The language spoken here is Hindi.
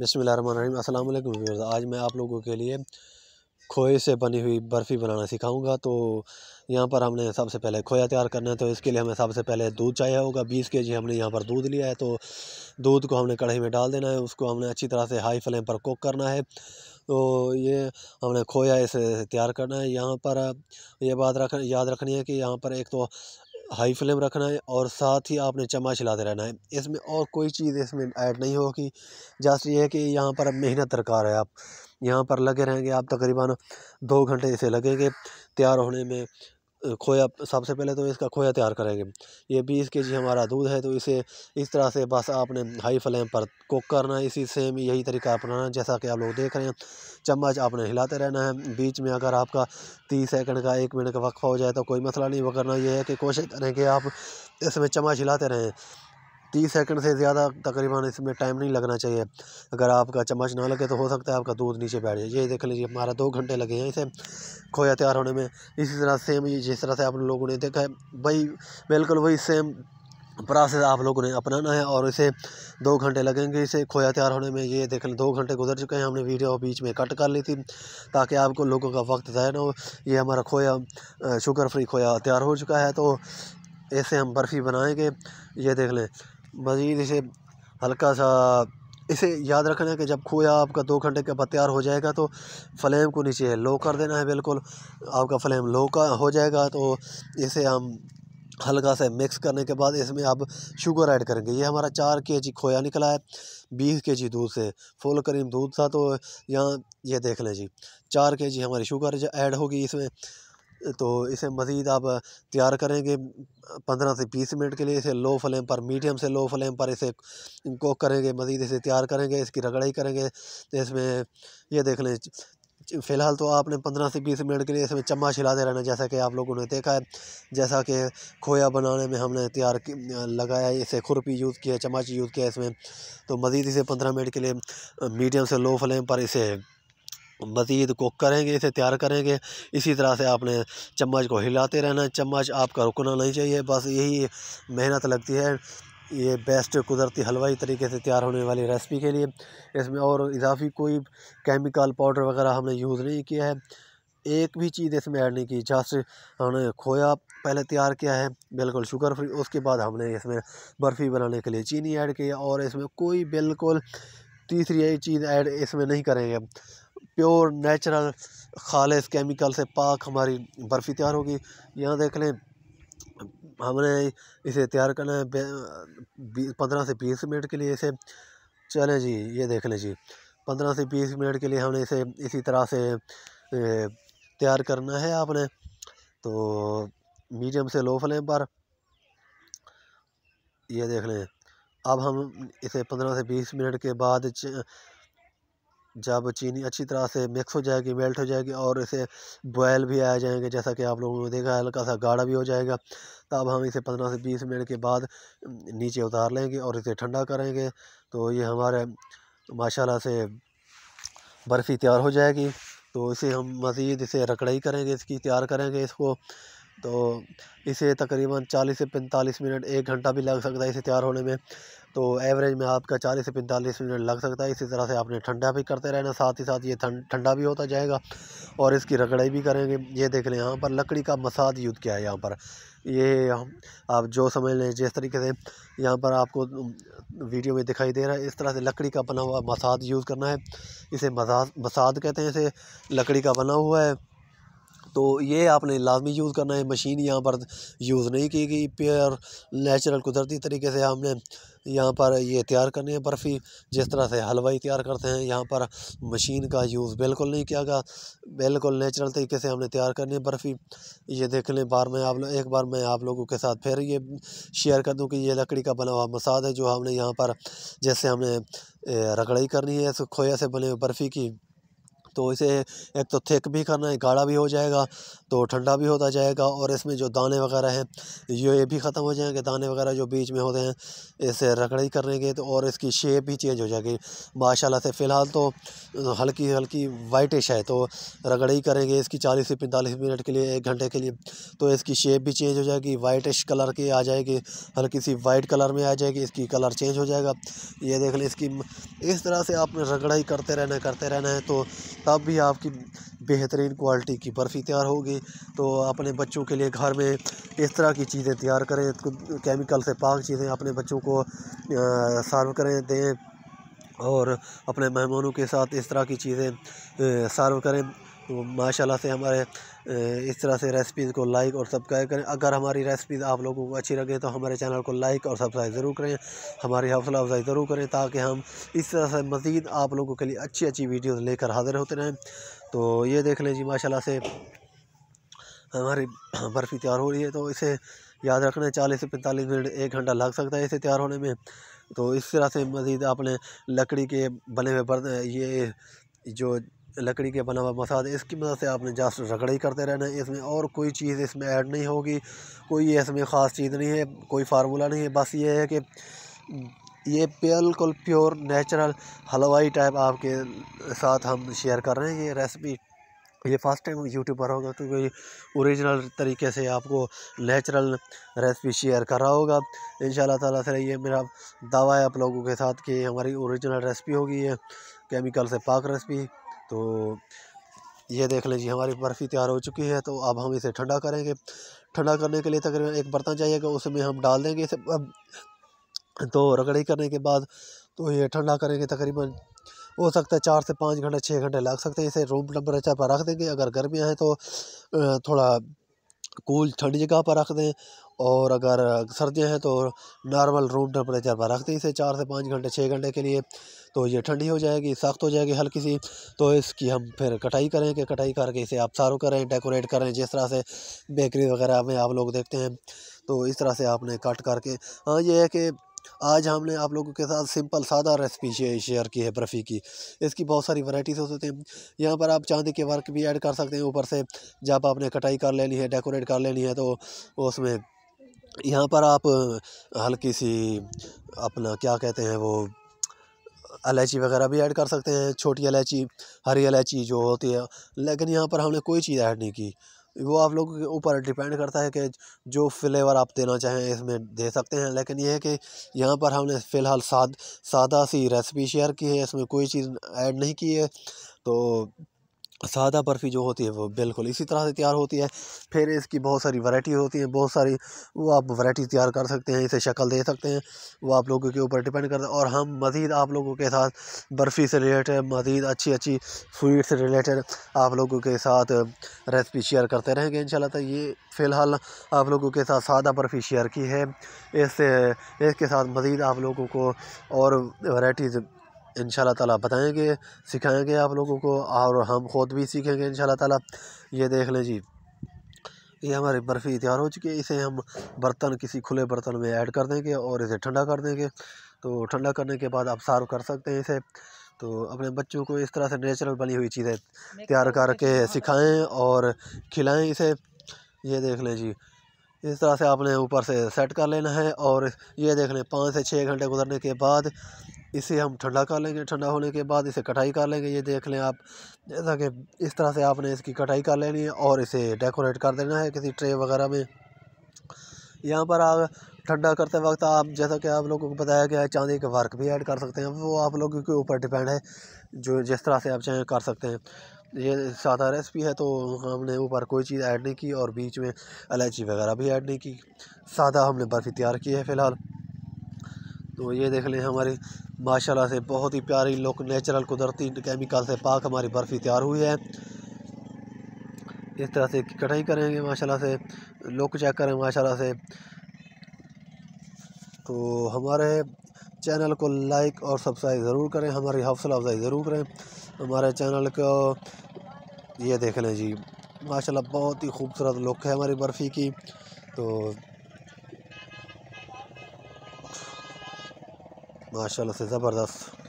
बिसमीम अस्सलाम वालेकुम आज मैं आप लोगों के लिए खोए से बनी हुई बर्फ़ी बनाना सिखाऊंगा तो यहाँ पर हमने सबसे पहले खोया तैयार करना है तो इसके लिए हमें सबसे पहले दूध चाहिए होगा 20 के जी हमने यहाँ पर दूध लिया है तो दूध को हमने कढ़ाई में डाल देना है उसको हमने अच्छी तरह से हाई फ्लेम पर कुक करना है तो ये हमने खोया इसे तैयार करना है यहाँ पर ये बात रख याद रखनी है कि यहाँ पर एक तो हाई फ्लेम रखना है और साथ ही आपने चम्मच चलाते रहना है इसमें और कोई चीज़ इसमें ऐड नहीं होगी जस्ट ये है कि यहाँ पर मेहनत दरकार है आप यहाँ पर लगे रहेंगे आप तकरीबन दो घंटे इसे लगेंगे तैयार होने में खोया सबसे पहले तो इसका खोया तैयार करेंगे ये बीस के जी हमारा दूध है तो इसे इस तरह से बस आपने हाई फ्लेम पर कुक करना है इसी सेम यही तरीका अपनाना जैसा कि आप लोग देख रहे हैं चम्मच आपने हिलाते रहना है बीच में अगर आपका तीस सेकंड का एक मिनट का वक्फा हो जाए तो कोई मसला नहीं करना यह है कि कोशिश करें कि आप इसमें चम्मच हिलाते रहें तीस सेकंड से ज़्यादा तकरीबन इसमें टाइम नहीं लगना चाहिए अगर आपका चम्मच ना लगे तो हो सकता है आपका दूध नीचे बैठ जाए ये देख लीजिए हमारा दो घंटे लगे हैं इसे खोया तैयार होने में इसी तरह सेम जिस तरह से आप लोगों ने देखा है वही बिल्कुल वही सेम प्रोसेस आप लोगों ने अपनाना है और इसे दो घंटे लगेंगे इसे खोया तैयार होने में ये देख लें दो घंटे गुजर चुके हैं हमने वीडियो बीच में कट कर ली थी ताकि आपको लोगों का वक्त ज़्यादा ना हो ये हमारा खोया शुगर फ्री खोया तैयार हो चुका है तो ऐसे हम बर्फ़ी बनाएंगे ये देख लें मज़ीद इसे हल्का सा इसे याद रखना है कि जब खोया आपका दो घंटे के बाद तैयार हो जाएगा तो फ्लेम को नीचे लो कर देना है बिल्कुल आपका फ्लेम लो का हो जाएगा तो इसे हम हल्का सा मिक्स करने के बाद इसमें आप शुगर ऐड करेंगे ये हमारा चार के जी खोया निकला है बीस के जी दूध से फुल करीम दूध था तो यहाँ ये देख लें जी चार के जी हमारी शुगर ऐड होगी इसमें तो इसे मज़ीद आप तैयार करेंगे पंद्रह से बीस मिनट के लिए इसे लो फ्लेम पर मीडियम से लो फ्लेम पर इसे कोक करेंगे मज़ीद इसे तैयार करेंगे इसकी रगड़ाई करेंगे तो इसमें यह देख लें फ़िलहाल तो आपने पंद्रह से बीस मिनट के लिए इसमें चम्मच हिलाते रहना जैसा कि आप लोगों ने देखा है जैसा कि खोया बनाने में हमने तैयार लगाया इसे खुरपी यूज़ किया चम्मच यूज़ किया इसमें तो मज़ीद इसे पंद्रह मिनट के लिए मीडियम से लो फ्लेम पर इसे मज़ीद कुक करेंगे इसे तैयार करेंगे इसी तरह से आपने चम्मच को हिलाते रहना चम्मच आपका रुकना नहीं चाहिए बस यही मेहनत लगती है ये बेस्ट कुदरती हलवाई तरीके से तैयार होने वाली रेसिपी के लिए इसमें और इजाफी कोई केमिकल पाउडर वगैरह हमने यूज़ नहीं किया है एक भी चीज़ इसमें ऐड नहीं की जस्ट हमने खोया पहले तैयार किया है बिल्कुल शुगर फ्री उसके बाद हमने इसमें बर्फ़ी बनाने के लिए चीनी ऐड की और इसमें कोई बिल्कुल तीसरी चीज़ ऐड इसमें नहीं करेंगे प्योर नेचुरल खालिश केमिकल से पाक हमारी बर्फ़ी तैयार होगी यहाँ देख लें हमने इसे तैयार करना है पंद्रह से बीस मिनट के लिए इसे चलें जी ये देख लें जी पंद्रह से बीस मिनट के लिए हमने इसे इसी तरह से तैयार करना है आपने तो मीडियम से लो फ्लेम पर ये देख लें अब हम इसे पंद्रह से बीस मिनट के बाद जब चीनी अच्छी तरह से मिक्स हो जाएगी मेल्ट हो जाएगी और इसे बॉयल भी आ जाएंगे जैसा कि आप लोगों ने देखा हल्का सा गाढ़ा भी हो जाएगा तब हम इसे पंद्रह से बीस मिनट के बाद नीचे उतार लेंगे और इसे ठंडा करेंगे तो ये हमारे माशाल्लाह से बर्फ़ी तैयार हो जाएगी तो इसे हम मज़ीद इसे रकड़ाई करेंगे इसकी तैयार करेंगे इसको तो इसे तकरीबन 40 से 45 मिनट एक घंटा भी लग सकता है इसे तैयार होने में तो एवरेज में आपका 40 से 45 मिनट लग सकता है इसी तरह से आपने ठंडा भी करते रहना साथ ही साथ ये ठंडा भी होता जाएगा और इसकी रगड़ाई भी करेंगे ये देख लें यहाँ पर लकड़ी का मसाद यूज़ किया है यहाँ पर ये आप जो समझ लें जिस तरीके से यहाँ पर आपको वीडियो में दिखाई दे रहा है इस तरह से लकड़ी का बना हुआ मसाद यूज़ करना है इसे मसाद मसाद कहते हैं इसे लकड़ी का बना हुआ है तो ये आपने लाजमी यूज़ करना है मशीन यहाँ पर यूज़ नहीं की गई प्योर नेचुरल कुदरती तरीके से हमने यहाँ पर ये तैयार करनी है बर्फ़ी जिस तरह से हलवाई तैयार करते हैं यहाँ पर मशीन का यूज़ बिल्कुल नहीं किया गया बिल्कुल नेचुरल तरीके से हमने तैयार करनी है बर्फ़ी ये देख लें बार में आप एक बार मैं आप लोगों के साथ फिर ये शेयर कर दूँ कि ये लकड़ी का बना हुआ मसाद है जो हमने यहाँ पर जैसे हमने रगड़ाई करनी है खोया से बने हुए बर्फ़ी की तो इसे एक तो थिक भी करना है गाढ़ा भी हो जाएगा तो ठंडा भी होता जाएगा और इसमें जो दाने वगैरह हैं ये भी ख़त्म हो जाएंगे दाने वगैरह जो बीच में होते हैं इसे रगड़ी करेंगे तो और इसकी शेप भी चेंज हो जाएगी माशाला से फ़िलहाल तो हल्की हल्की वाइटिश है तो रगड़ी करेंगे इसकी चालीस से पैंतालीस मिनट के लिए एक घंटे के लिए तो इसकी शेप भी चेंज हो जाएगी वाइटिश कलर की आ जाएगी हल्की सी वाइट कलर में आ जाएगी इसकी कलर चेंज हो जाएगा ये देख लें इसकी इस तरह से आपने रगड़ाई करते रहना करते रहना है तो तब भी आपकी बेहतरीन क्वालिटी की बर्फ़ी तैयार होगी तो अपने बच्चों के लिए घर में इस तरह की चीज़ें तैयार करें केमिकल से पाक चीज़ें अपने बच्चों को सर्व करें दें और अपने मेहमानों के साथ इस तरह की चीज़ें सर्व करें तो माशाल्लाह से हमारे इस तरह से रेसिपीज़ को लाइक और सब्सक्राइब करें अगर हमारी रेसिपीज़ आप लोगों को अच्छी लगे तो हमारे चैनल को लाइक और सब्सक्राइब ज़रूर करें हमारी हौसला अफजाई ज़रूर करें ताकि हम इस तरह से मज़ीद आप लोगों के लिए अच्छी अच्छी वीडियोज़ लेकर हाजिर होते रहें तो ये देख लें जी माशाला से हमारी बर्फ़ी तैयार हो रही है तो इसे याद रखना चालीस से पैंतालीस मिनट एक घंटा लग सकता है इसे तैयार होने में तो इस तरह से मज़ीद आपने लकड़ी के बने हुए बर्तन ये जो लकड़ी के बना हुआ मसाज इसकी मदद से आपने जस्ट रगड़ा ही करते रहना है इसमें और कोई चीज़ इसमें ऐड नहीं होगी कोई इसमें ख़ास चीज़ नहीं है कोई फार्मूला नहीं है बस ये है कि ये बिल्कुल प्योर नेचुरल हलवाई टाइप आपके साथ हम शेयर कर रहे हैं ये रेसिपी ये फर्स्ट टाइम यूट्यूब पर होगा क्योंकि तो ओरिजिनल तरीके से आपको नेचुरल रेसिपी शेयर कर रहा होगा इन ताला से ये मेरा दावा है आप लोगों के साथ कि हमारी ओरिजिनल रेसिपी होगी ये केमिकल से पाक रेसिपी तो ये देख लीजिए हमारी बर्फ़ी तैयार हो चुकी है तो अब हम इसे ठंडा करेंगे ठंडा करने के लिए तकरीबन एक बर्तन चाहिएगा उसमें हम डाल देंगे इसे अब तो रगड़ी करने के बाद तो ये ठंडा करेंगे तकरीबन हो सकता है चार से पाँच घंटे छः घंटे लग सकते हैं इसे रूम टेम्परेचर पर रख देंगे अगर गर्मियाँ हैं तो थोड़ा कूल ठंडी जगह पर रख दें और अगर सर्दियाँ हैं तो नॉर्मल रूम टेम्परेचर पर रखते हैं इसे चार से पाँच घंटे छः घंटे के लिए तो ये ठंडी हो जाएगी सख्त हो जाएगी हल्की सी तो इसकी हम फिर कटाई करेंगे कटाई करके इसे आप सारो करें डेकोरेट करें जिस तरह से बेकरी वगैरह में आप लोग देखते हैं तो इस तरह से आपने कट करके हाँ ये है कि आज हमने आप लोगों के साथ सिंपल सादा रेसिपी शेयर की है बर्फ़ी की इसकी बहुत सारी वैराइटीज़ हो सकती हैं यहाँ पर आप चांदी के वर्क भी ऐड कर सकते हैं ऊपर से जब आपने कटाई कर लेनी है डेकोरेट कर लेनी है तो उसमें यहाँ पर आप हल्की सी अपना क्या कहते हैं वो इलायची वगैरह भी ऐड कर सकते हैं छोटी इलायची हरी इलायची जो होती है लेकिन यहाँ पर हमने कोई चीज़ ऐड नहीं की वो आप लोगों के ऊपर डिपेंड करता है कि जो फ्लेवर आप देना चाहें इसमें दे सकते हैं लेकिन यह है कि यहाँ पर हमने फ़िलहाल साद सादा सी रेसिपी शेयर की है इसमें कोई चीज़ ऐड नहीं की है तो सादा बर्फ़ी जो होती है वो बिल्कुल इसी तरह से तैयार होती है फिर इसकी बहुत सारी वैरायटी होती है बहुत सारी वो आप वैरायटी तैयार कर सकते हैं इसे शक्ल दे सकते हैं वो आप लोगों के ऊपर डिपेंड करता है और हम मज़ीद आप लोगों के साथ बर्फ़ी से रिलेटेड मज़ीद अच्छी अच्छी स्वीट से रिलेटेड आप लोगों के साथ रेसिपी शेयर करते रहेंगे इन शाला तो ये फ़िलहाल आप लोगों के साथ सादा बर्फ़ी शेयर की है इससे इसके साथ मज़ीद आप लोगों को और वाइटीज़ इन ताला बताएँगे सिखाएँगे आप लोगों को और हम ख़ुद भी सीखेंगे इन ताला ये देख लें जी ये हमारी बर्फ़ी तैयार हो चुकी है इसे हम बर्तन किसी खुले बर्तन में ऐड कर देंगे और इसे ठंडा कर देंगे तो ठंडा करने के बाद आप सर्व कर सकते हैं इसे तो अपने बच्चों को इस तरह से नेचुरल बनी हुई चीज़ें तैयार करके सिखाएँ और खिलाएँ इसे ये देख लें जी इस तरह से आपने ऊपर से सेट कर लेना है और ये देख लें पाँच से छः घंटे गुजरने के बाद इसे हम ठंडा कर लेंगे ठंडा होने के बाद इसे कटाई कर लेंगे ये देख लें आप जैसा कि इस तरह से आपने इसकी कटाई कर लेनी है और इसे डेकोरेट कर देना है किसी ट्रे वगैरह में यहाँ पर आप ठंडा करते वक्त आप जैसा कि आप लोगों को बताया गया है चांदी के वर्क भी ऐड कर सकते हैं वो आप लोगों के ऊपर डिपेंड है जो जिस तरह से आप चाहें कर सकते हैं ये सादा रेसिपी है तो हमने ऊपर कोई चीज़ ऐड नहीं की और बीच में इलायची वगैरह भी ऐड नहीं की सादा हमने बर्फ़ी तैयार की है फ़िलहाल तो ये देख लें हमारी माशाल्लाह से बहुत ही प्यारी लुक नेचुरल कुदरती केमिकल से पाक हमारी बर्फ़ी तैयार हुई है इस तरह से कटाई करेंगे माशाल्लाह से लुक चेक करें माशाल्लाह से तो हमारे चैनल को लाइक और सब्सक्राइब ज़रूर करें हमारी हौसला अफजाई ज़रूर करें हमारे चैनल को ये देख लें जी माशाल्लाह बहुत ही खूबसूरत लुक है हमारी बर्फ़ी की तो Más, se lo